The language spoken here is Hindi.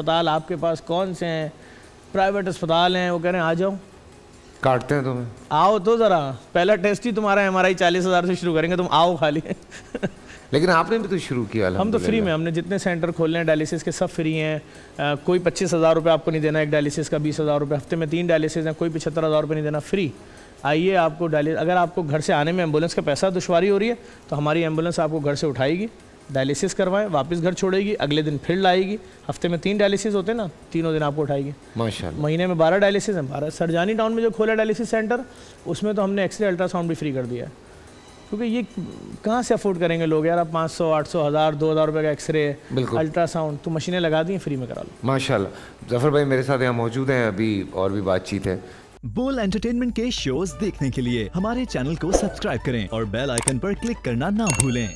अस्पताल आपके पास कौन से हैं प्राइवेट अस्पताल हैं वो कह रहे हैं आ जाओ काटते हैं तुम्हें आओ तो ज़रा पहला टेस्ट ही तुम्हारा है हमारा आई चालीस हज़ार से शुरू करेंगे तुम आओ खाली लेकिन आपने भी तो शुरू किया हम तो फ्री में हमने जितने सेंटर खोले हैं डायलिसिस के सब फ्री हैं कोई पच्चीस हज़ार रुपये आपको नहीं देना एक डायलिसिस का बीस हज़ार रुपये हफ्ते में तीन डायलिसिस हैं कोई पचहत्तर हज़ार रुपये नहीं देना फ्री आइए आपको डायलिस अगर आपको घर से आने में एम्बुलेंस का पैसा दुशारी हो रही है तो हमारी एम्बुलेंस आपको घर से उठाएगी डायलिसिस करवाएं वापस घर छोड़ेगी अगले दिन फिर लाएगी हफ्ते में तीन डायलिसिस होते हैं ना तीनों दिन आपको उठाएगी माशाल्लाह महीने में बारह डायलिसिस हैं बारह सरजानी टाउन में जो खोला डायलिसिस सेंटर उसमें तो हमने एक्सरे अल्ट्रासाउंड भी फ्री कर दिया है क्योंकि ये कहाँ से अफोर्ड करेंगे लोग यार आप पाँच सौ आठ सौ हज़ार दो हज़ार रुपये का एक्सरे अल्ट्रासाउंड तो मशीनें लगा दी फ्री में करा लो माशा जफर भाई मेरे साथ यहाँ मौजूद हैं अभी और भी बातचीत है बोल एंटरटेनमेंट के शोज देखने के लिए हमारे चैनल को सब्सक्राइब करें और बेल आइकन पर क्लिक करना ना भूलें